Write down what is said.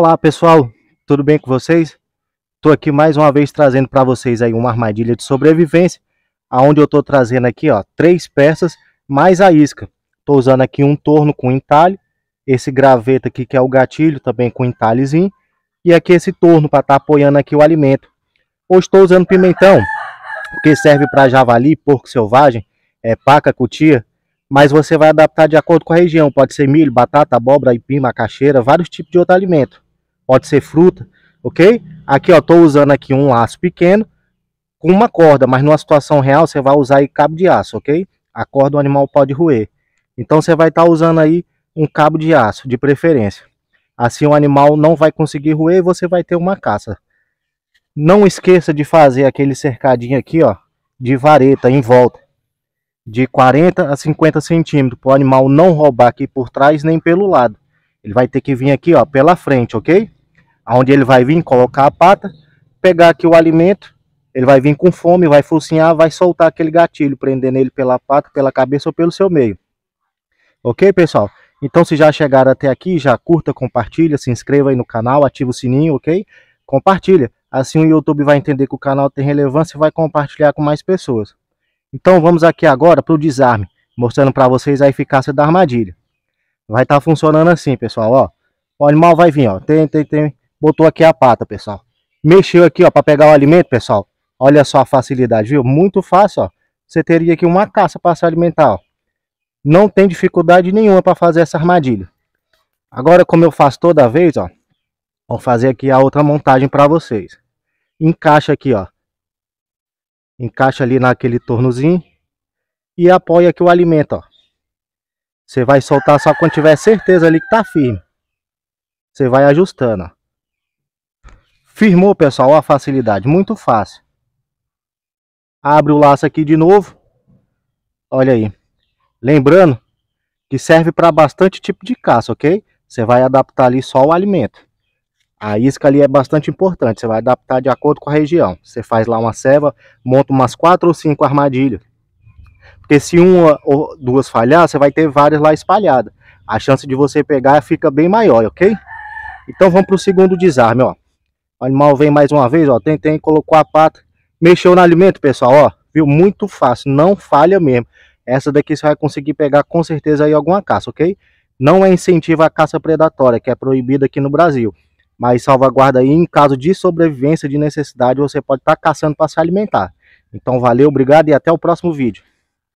Olá pessoal, tudo bem com vocês? Estou aqui mais uma vez trazendo para vocês aí uma armadilha de sobrevivência, aonde eu estou trazendo aqui ó, três peças mais a isca. Estou usando aqui um torno com entalhe, esse graveto aqui que é o gatilho também com entalhezinho, e aqui esse torno para estar tá apoiando aqui o alimento. Hoje estou usando pimentão, porque serve para javali, porco selvagem, é, paca, cutia, mas você vai adaptar de acordo com a região. Pode ser milho, batata, abóbora, aipim, macaxeira, vários tipos de outro alimento pode ser fruta, ok? Aqui, ó, tô usando aqui um laço pequeno com uma corda, mas numa situação real você vai usar aí cabo de aço, ok? A corda o animal pode roer. Então você vai estar tá usando aí um cabo de aço, de preferência. Assim o animal não vai conseguir roer e você vai ter uma caça. Não esqueça de fazer aquele cercadinho aqui, ó, de vareta em volta. De 40 a 50 centímetros, para o animal não roubar aqui por trás nem pelo lado. Ele vai ter que vir aqui, ó, pela frente, ok? aonde ele vai vir, colocar a pata, pegar aqui o alimento, ele vai vir com fome, vai focinhar, vai soltar aquele gatilho, prendendo ele pela pata, pela cabeça ou pelo seu meio. Ok, pessoal? Então, se já chegaram até aqui, já curta, compartilha, se inscreva aí no canal, ativa o sininho, ok? Compartilha. Assim o YouTube vai entender que o canal tem relevância e vai compartilhar com mais pessoas. Então, vamos aqui agora para o desarme, mostrando para vocês a eficácia da armadilha. Vai estar tá funcionando assim, pessoal, ó. O animal vai vir, ó. Tem, tem, tem botou aqui a pata, pessoal. Mexeu aqui, ó, para pegar o alimento, pessoal. Olha só a facilidade, viu? Muito fácil, ó. Você teria aqui uma caça para se alimentar, ó. Não tem dificuldade nenhuma para fazer essa armadilha. Agora, como eu faço toda vez, ó, vou fazer aqui a outra montagem para vocês. Encaixa aqui, ó. Encaixa ali naquele tornozinho e apoia aqui o alimento, ó. Você vai soltar só quando tiver certeza ali que tá firme. Você vai ajustando, ó. Firmou, pessoal, a facilidade, muito fácil. Abre o laço aqui de novo. Olha aí. Lembrando que serve para bastante tipo de caça, ok? Você vai adaptar ali só o alimento. A isca ali é bastante importante, você vai adaptar de acordo com a região. Você faz lá uma serva, monta umas quatro ou cinco armadilhas. Porque se uma ou duas falhar, você vai ter várias lá espalhadas. A chance de você pegar fica bem maior, ok? Então vamos para o segundo desarme, ó. O animal vem mais uma vez, ó. Tem, tem, colocou a pata. Mexeu no alimento, pessoal, ó. Viu? Muito fácil, não falha mesmo. Essa daqui você vai conseguir pegar com certeza aí alguma caça, ok? Não é incentivo à caça predatória, que é proibida aqui no Brasil. Mas salvaguarda aí, em caso de sobrevivência de necessidade, você pode estar tá caçando para se alimentar. Então valeu, obrigado e até o próximo vídeo.